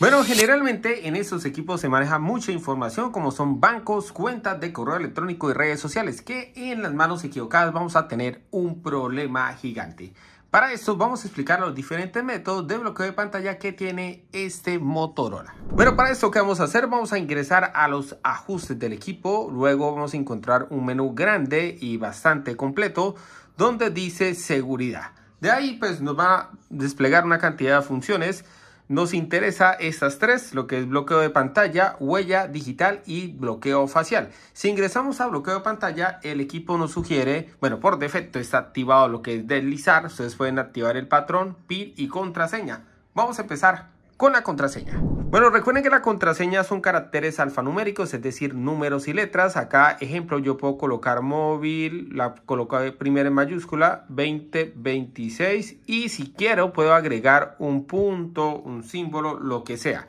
Bueno, generalmente en estos equipos se maneja mucha información como son bancos, cuentas de correo electrónico y redes sociales que en las manos equivocadas vamos a tener un problema gigante. Para esto vamos a explicar los diferentes métodos de bloqueo de pantalla que tiene este Motorola. Bueno, para esto que vamos a hacer, vamos a ingresar a los ajustes del equipo, luego vamos a encontrar un menú grande y bastante completo donde dice seguridad. De ahí pues nos va a desplegar una cantidad de funciones nos interesa estas tres, lo que es bloqueo de pantalla, huella digital y bloqueo facial. Si ingresamos a bloqueo de pantalla, el equipo nos sugiere, bueno, por defecto está activado lo que es deslizar, ustedes pueden activar el patrón, PIN y contraseña. Vamos a empezar con la contraseña. Bueno, recuerden que las contraseñas son caracteres alfanuméricos, es decir, números y letras. Acá, ejemplo, yo puedo colocar móvil, la coloco primera en mayúscula, 2026. Y si quiero, puedo agregar un punto, un símbolo, lo que sea.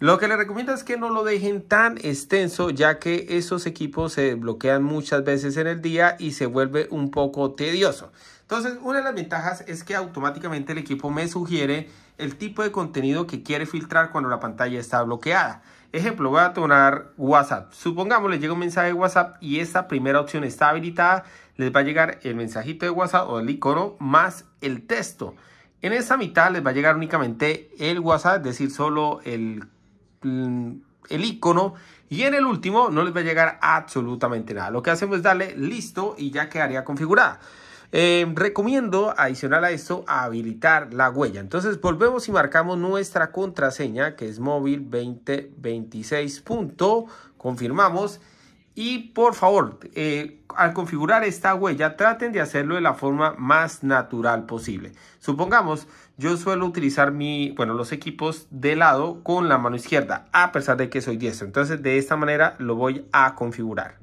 Lo que les recomiendo es que no lo dejen tan extenso, ya que esos equipos se bloquean muchas veces en el día y se vuelve un poco tedioso. Entonces, una de las ventajas es que automáticamente el equipo me sugiere el tipo de contenido que quiere filtrar cuando la pantalla está bloqueada. Ejemplo, voy a tomar WhatsApp. Supongamos les llega un mensaje de WhatsApp y esta primera opción está habilitada. Les va a llegar el mensajito de WhatsApp o el icono más el texto. En esa mitad les va a llegar únicamente el WhatsApp, es decir, solo el el icono y en el último no les va a llegar absolutamente nada. Lo que hacemos es darle listo y ya quedaría configurada. Eh, recomiendo adicional a esto habilitar la huella. Entonces volvemos y marcamos nuestra contraseña que es móvil 2026. confirmamos y por favor, eh, al configurar esta huella, traten de hacerlo de la forma más natural posible. Supongamos, yo suelo utilizar mi, bueno, los equipos de lado con la mano izquierda, a pesar de que soy diestro. Entonces, de esta manera lo voy a configurar.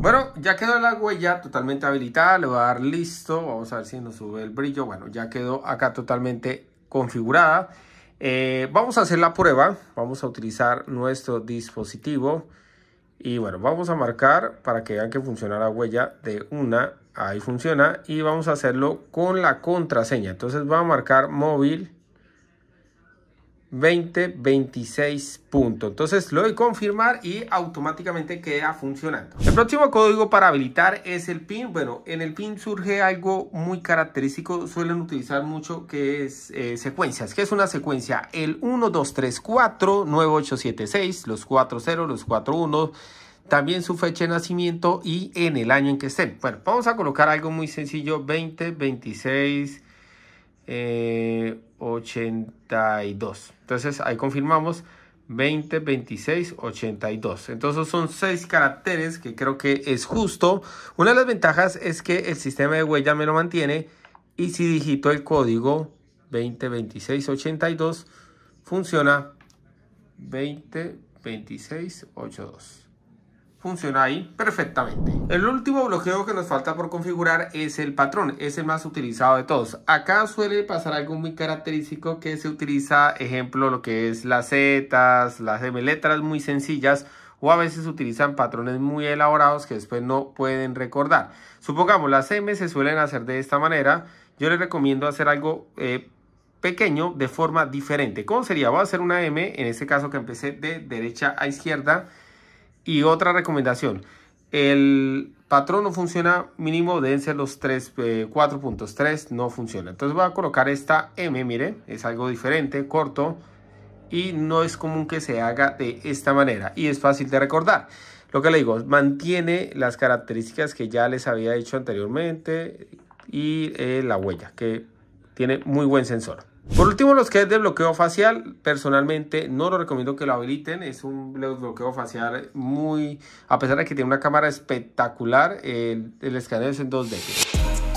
Bueno, ya quedó la huella totalmente habilitada, le voy a dar listo, vamos a ver si nos sube el brillo, bueno, ya quedó acá totalmente configurada. Eh, vamos a hacer la prueba, vamos a utilizar nuestro dispositivo y bueno, vamos a marcar para que vean que funciona la huella de una, ahí funciona y vamos a hacerlo con la contraseña. Entonces va a marcar móvil 20, 26 puntos. Entonces lo doy confirmar y automáticamente queda funcionando. El próximo código para habilitar es el PIN. Bueno, en el PIN surge algo muy característico, suelen utilizar mucho que es eh, secuencias. ¿Qué es una secuencia? El 1, 2, 3, 4, 9, 8, 7, 6, los 4, 0, los 4, 1 también su fecha de nacimiento y en el año en que estén. Bueno, vamos a colocar algo muy sencillo, 20, 26, eh, 82. Entonces ahí confirmamos 20, 26, 82. Entonces son seis caracteres que creo que es justo. Una de las ventajas es que el sistema de huella me lo mantiene y si digito el código 20, 26, 82 funciona 20, 26, 82 funciona ahí perfectamente. El último bloqueo que nos falta por configurar es el patrón, es el más utilizado de todos. Acá suele pasar algo muy característico que se utiliza, ejemplo, lo que es las zetas, las M letras muy sencillas o a veces utilizan patrones muy elaborados que después no pueden recordar. Supongamos, las M se suelen hacer de esta manera. Yo les recomiendo hacer algo eh, pequeño de forma diferente. ¿Cómo sería? Voy a hacer una M, en este caso que empecé de derecha a izquierda y otra recomendación, el patrón no funciona mínimo, deben los 4.3, eh, no funciona. Entonces voy a colocar esta M, mire, es algo diferente, corto, y no es común que se haga de esta manera, y es fácil de recordar. Lo que le digo, mantiene las características que ya les había dicho anteriormente y eh, la huella, que tiene muy buen sensor. Por último, los que es de bloqueo facial, personalmente no lo recomiendo que lo habiliten. Es un bloqueo facial muy, a pesar de que tiene una cámara espectacular, el, el escaneo es en 2D.